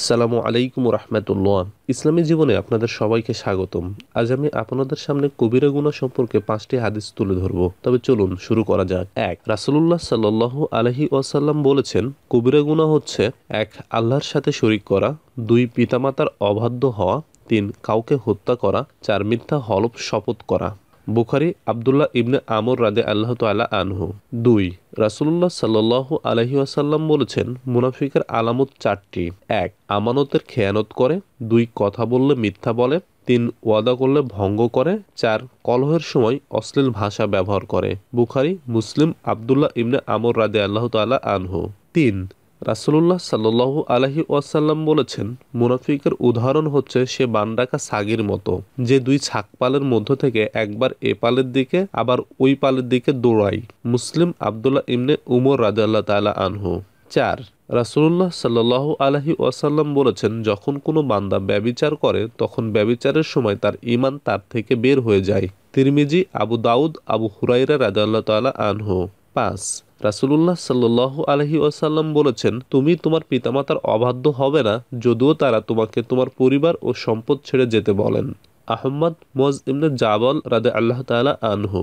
আসসালামু আলাইকুম রহমতুল্লাহ ইসলামী জীবনে আপনাদের সবাইকে স্বাগতম আজ আমি আপনাদের সামনে কবিরা গুণা সম্পর্কে পাঁচটি হাদিস তুলে ধরব তবে চলুন শুরু করা যাক এক রাসুল্লাহ সাল্লাহ আলহি ওয়াসাল্লাম বলেছেন কবিরা গুণা হচ্ছে এক আল্লাহর সাথে শরিক করা দুই পিতামাতার অবাধ্য হওয়া তিন কাউকে হত্যা করা চার মিথ্যা হলফ শপথ করা বুখারি আবদুল্লাহ ইবনে আমর রাদে আল্লাহ তালা আনহু দুই রাসুল্লাহ সাল্ল আলহি আসাল্লাম বলেছেন মুনাফিকের আলামত চারটি এক আমানতের খেয়ানত করে দুই কথা বললে মিথ্যা বলে তিন ওয়াদা করলে ভঙ্গ করে চার কলহের সময় অশ্লীল ভাষা ব্যবহার করে বুখারি মুসলিম আবদুল্লাহ ইবনে আমর রাদে আল্লাহ তালা আনহু তিন রাসুলুল্লাহ সাল্লু আলহি ওয়াসাল্লাম বলেছেন মুনাফিকের উদাহরণ হচ্ছে সে বান্দাকা সাগির মতো যে দুই ছাকপালের মধ্য থেকে একবার এ পালের দিকে আবার ওই পালের দিকে দৌড়াই মুসলিম আবদুল্লাহ ইমনে উমর রাজাল্লাহ তালা আনহু চার রাসুল্লাহ সাল্লাহ আলহি ওয়াসাল্লাম বলেছেন যখন কোনো বান্দা ব্যবিচার করে তখন ব্যবিচারের সময় তার ইমান তার থেকে বের হয়ে যায় তিরমিজি আবু দাউদ আবু হুরাইরা রাজাল্লাহ তালা আনহু পাঁচ রাসুলুল্লাহ সাল্লাহ আলহি ওসাল্লাম বলেছেন তুমি তোমার পিতামাতার অবাধ্য হবে না যদিও তারা তোমাকে তোমার পরিবার ও সম্পদ ছেড়ে যেতে বলেন আহম্মদ মোয়াজ ইমনে জাবল রাদে আল্লাহ তালা আনহু